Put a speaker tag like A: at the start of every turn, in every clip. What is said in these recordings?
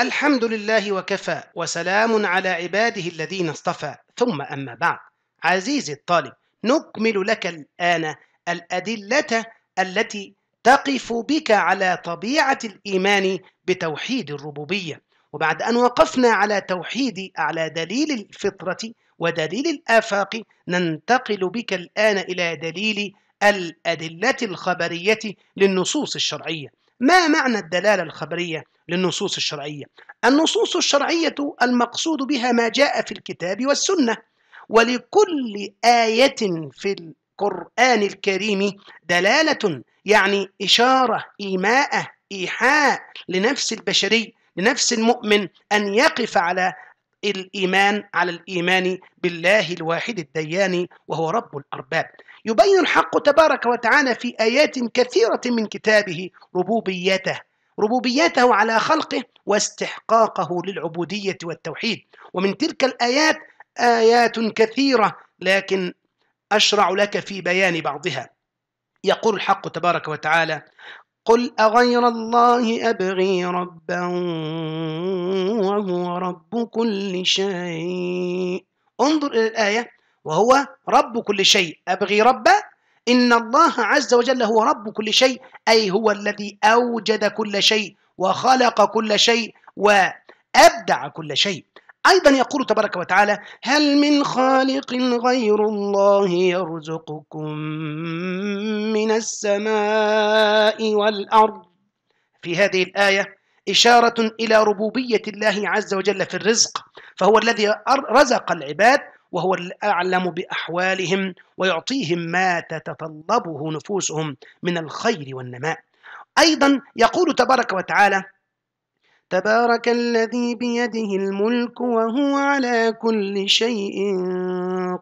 A: الحمد لله وكفى وسلام على عباده الذين اصطفى ثم أما بعد عزيزي الطالب نكمل لك الآن الأدلة التي تقف بك على طبيعة الإيمان بتوحيد الربوبية وبعد أن وقفنا على توحيد على دليل الفطرة ودليل الآفاق ننتقل بك الآن إلى دليل الأدلة الخبرية للنصوص الشرعية ما معنى الدلالة الخبرية للنصوص الشرعية؟ النصوص الشرعية المقصود بها ما جاء في الكتاب والسنة ولكل آية في القرآن الكريم دلالة يعني إشارة إيماءة إيحاء لنفس البشري لنفس المؤمن أن يقف على الإيمان على الإيمان بالله الواحد الديان وهو رب الأرباب يبين الحق تبارك وتعالى في آيات كثيرة من كتابه ربوبيته ربوبيته على خلقه واستحقاقه للعبودية والتوحيد ومن تلك الآيات آيات كثيرة لكن أشرع لك في بيان بعضها يقول الحق تبارك وتعالى قل أغير الله أبغي ربا وهو رب كل شيء انظر إلى الآية وهو رب كل شيء أبغي ربا إن الله عز وجل هو رب كل شيء أي هو الذي أوجد كل شيء وخلق كل شيء وأبدع كل شيء أيضا يقول تبارك وتعالى هل من خالق غير الله يرزقكم من السماء والأرض في هذه الآية إشارة إلى ربوبية الله عز وجل في الرزق فهو الذي رزق العباد وهو الأعلم بأحوالهم ويعطيهم ما تتطلبه نفوسهم من الخير والنماء أيضا يقول تبارك وتعالى تبارك الذي بيده الملك وهو على كل شيء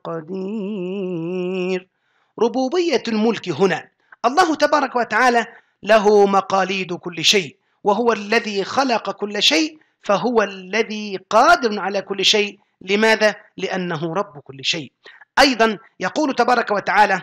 A: قدير ربوبية الملك هنا الله تبارك وتعالى له مقاليد كل شيء وهو الذي خلق كل شيء فهو الذي قادر على كل شيء لماذا؟ لأنه رب كل شيء أيضا يقول تبارك وتعالى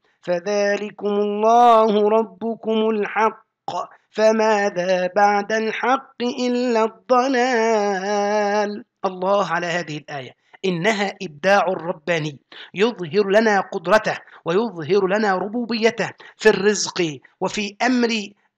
A: فذلكم الله ربكم الحق فماذا بعد الحق إلا الضلال الله على هذه الآية إنها إبداع رباني يظهر لنا قدرته ويظهر لنا ربوبيته في الرزق وفي أمر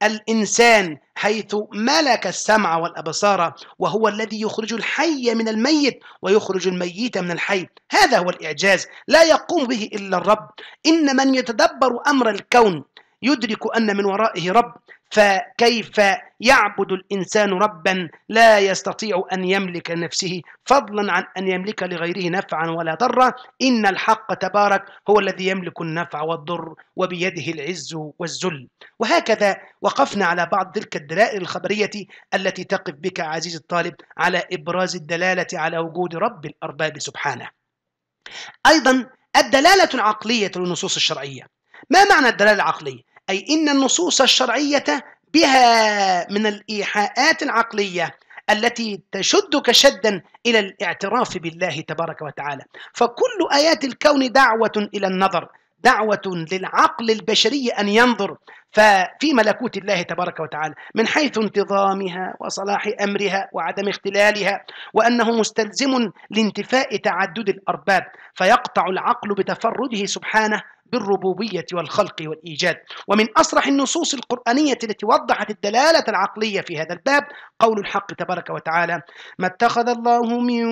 A: الإنسان حيث ملك السمع والأبصار وهو الذي يخرج الحي من الميت ويخرج الميت من الحي هذا هو الإعجاز لا يقوم به إلا الرب إن من يتدبر أمر الكون يدرك أن من ورائه رب فكيف يعبد الإنسان ربا لا يستطيع أن يملك نفسه فضلا عن أن يملك لغيره نفعا ولا ضرا إن الحق تبارك هو الذي يملك النفع والضر وبيده العز والذل وهكذا وقفنا على بعض تلك الدلائل الخبرية التي تقف بك عزيزي الطالب على إبراز الدلالة على وجود رب الأرباب سبحانه أيضا الدلالة العقلية للنصوص الشرعية ما معنى الدلالة العقلية؟ أي إن النصوص الشرعية بها من الإيحاءات العقلية التي تشدك شدا إلى الاعتراف بالله تبارك وتعالى فكل آيات الكون دعوة إلى النظر دعوة للعقل البشري أن ينظر ففي ملكوت الله تبارك وتعالى من حيث انتظامها وصلاح أمرها وعدم اختلالها وأنه مستلزم لانتفاء تعدد الأرباب فيقطع العقل بتفرده سبحانه بالربوبية والخلق والإيجاد ومن أصرح النصوص القرآنية التي وضحت الدلالة العقلية في هذا الباب قول الحق تبارك وتعالى ما اتخذ الله من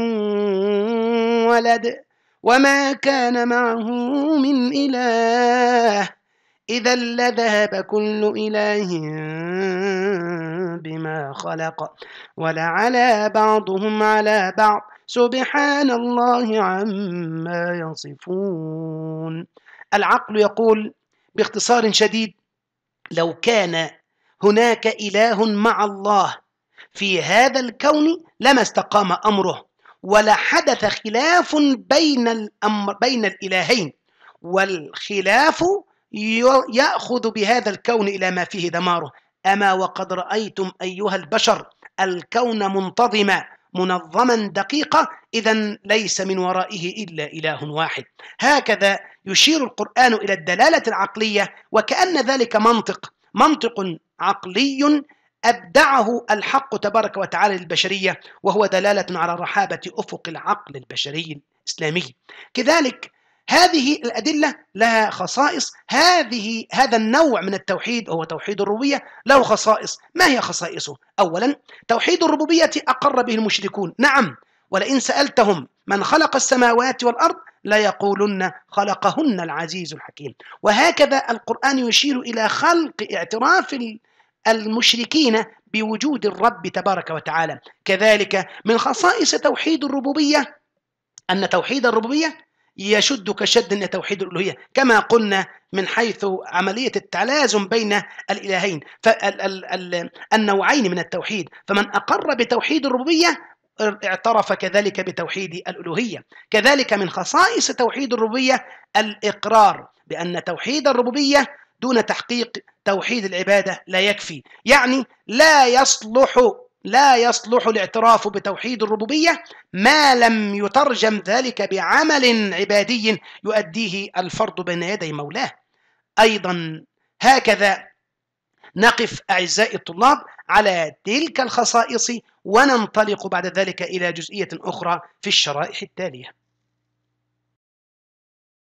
A: ولد وما كان معه من إله إذا لذهب كل إله بما خلق ولعلى بعضهم على بعض سبحان الله عما يصفون العقل يقول باختصار شديد لو كان هناك إله مع الله في هذا الكون لما استقام أمره ولا حدث خلاف بين الأمر بين الإلهين والخلاف يأخذ بهذا الكون إلى ما فيه دماره أما وقد رأيتم أيها البشر الكون منتظما منظما دقيقة إذا ليس من ورائه إلا إله واحد هكذا يشير القرآن إلى الدلالة العقلية وكأن ذلك منطق منطق عقلي أبدعه الحق تبارك وتعالى للبشرية وهو دلالة على رحابة أفق العقل البشري الإسلامي كذلك هذه الأدلة لها خصائص هذه هذا النوع من التوحيد هو توحيد الربوبية له خصائص ما هي خصائصه؟ أولا توحيد الربوبية أقر به المشركون نعم ولئن سألتهم من خلق السماوات والأرض ليقولن خلقهن العزيز الحكيم وهكذا القرآن يشير إلى خلق اعتراف المشركين بوجود الرب تبارك وتعالى كذلك من خصائص توحيد الربوبية أن توحيد الربوبية يشدك كشد الى توحيد الالوهيه كما قلنا من حيث عمليه التلازم بين الالهين النوعين من التوحيد فمن اقر بتوحيد الربوبيه اعترف كذلك بتوحيد الالوهيه كذلك من خصائص توحيد الربوبيه الاقرار بان توحيد الربوبيه دون تحقيق توحيد العباده لا يكفي يعني لا يصلح لا يصلح الاعتراف بتوحيد الربوبية ما لم يترجم ذلك بعمل عبادي يؤديه الفرد بين يدي مولاه أيضا هكذا نقف أعزائي الطلاب على تلك الخصائص وننطلق بعد ذلك إلى جزئية أخرى في الشرائح التالية